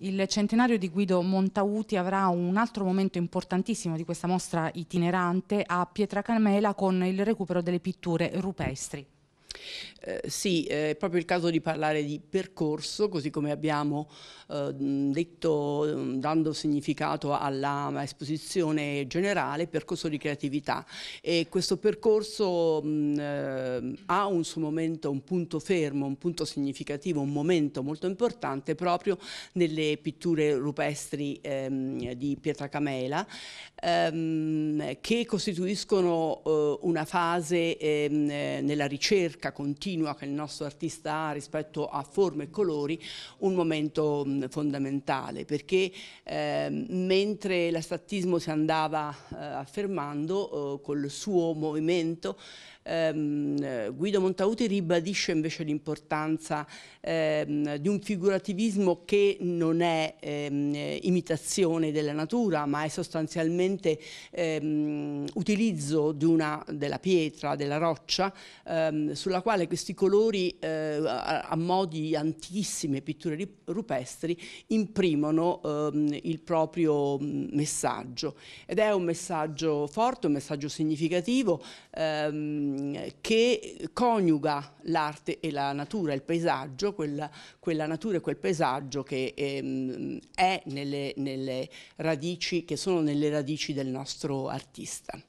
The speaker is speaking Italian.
Il centenario di Guido Montauti avrà un altro momento importantissimo di questa mostra itinerante a Pietracamela con il recupero delle pitture rupestri. Eh, sì, è proprio il caso di parlare di percorso, così come abbiamo eh, detto mm, dando significato all'esposizione generale, percorso di creatività. E questo percorso mh, mm, eh, ha un suo momento, un punto fermo, un punto significativo, un momento molto importante proprio nelle pitture rupestri ehm, di Pietra Camela, ehm, che costituiscono eh, una fase ehm, nella ricerca continua continua che il nostro artista ha rispetto a forme e colori un momento mh, mm, fondamentale perché eh, mentre l'astattismo si andava eh, affermando eh, col suo movimento ehm, Guido Montauti ribadisce invece l'importanza ehm, di un figurativismo che non è ehm, imitazione della natura ma è sostanzialmente ehm, utilizzo una, della pietra, della roccia ehm, sulla quale questi colori eh, a, a mo' di antichissime pitture rupestri, imprimono ehm, il proprio mm, messaggio. Ed è un messaggio forte, un messaggio significativo ehm, che coniuga l'arte e la natura, il paesaggio, quella, quella natura e quel paesaggio che ehm, è nelle, nelle radici, che sono nelle radici del nostro artista.